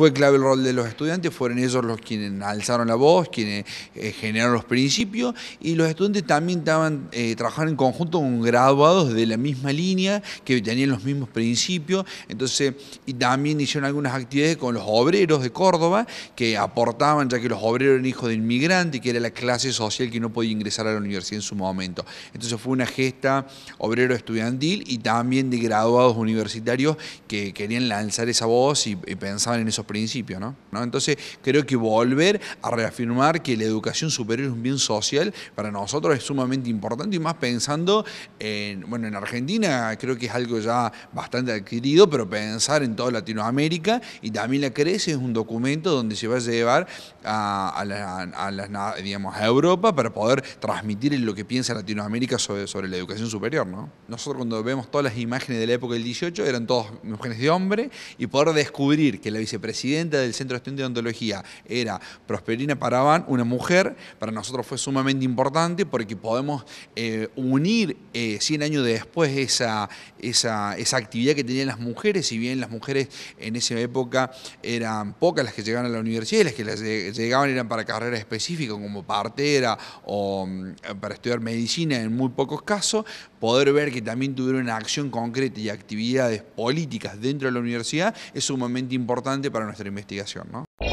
fue clave el rol de los estudiantes, fueron ellos los quienes alzaron la voz, quienes eh, generaron los principios y los estudiantes también estaban, eh, trabajaron en conjunto con graduados de la misma línea, que tenían los mismos principios, entonces, y también hicieron algunas actividades con los obreros de Córdoba, que aportaban, ya que los obreros eran hijos de inmigrantes, que era la clase social que no podía ingresar a la universidad en su momento. Entonces fue una gesta obrero estudiantil y también de graduados universitarios que querían lanzar esa voz y, y pensaban en esos principio, ¿no? Entonces creo que volver a reafirmar que la educación superior es un bien social para nosotros es sumamente importante y más pensando en, bueno, en Argentina creo que es algo ya bastante adquirido, pero pensar en toda Latinoamérica y también la crece es un documento donde se va a llevar a, digamos, Europa para poder transmitir lo que piensa Latinoamérica sobre, sobre la educación superior, ¿no? Nosotros cuando vemos todas las imágenes de la época del 18 eran todos mujeres de hombre y poder descubrir que la vicepresidenta presidenta del Centro de Estudio de Ontología era Prosperina Parabán, una mujer, para nosotros fue sumamente importante porque podemos eh, unir 100 eh, años después esa, esa, actividad que tenían las mujeres, si bien las mujeres en esa época eran pocas las que llegaban a la universidad y las que llegaban eran para carreras específicas como partera o mm, para estudiar medicina en muy pocos casos, poder ver que también tuvieron una acción concreta y actividades políticas dentro de la universidad es sumamente importante para nuestra investigación, ¿no?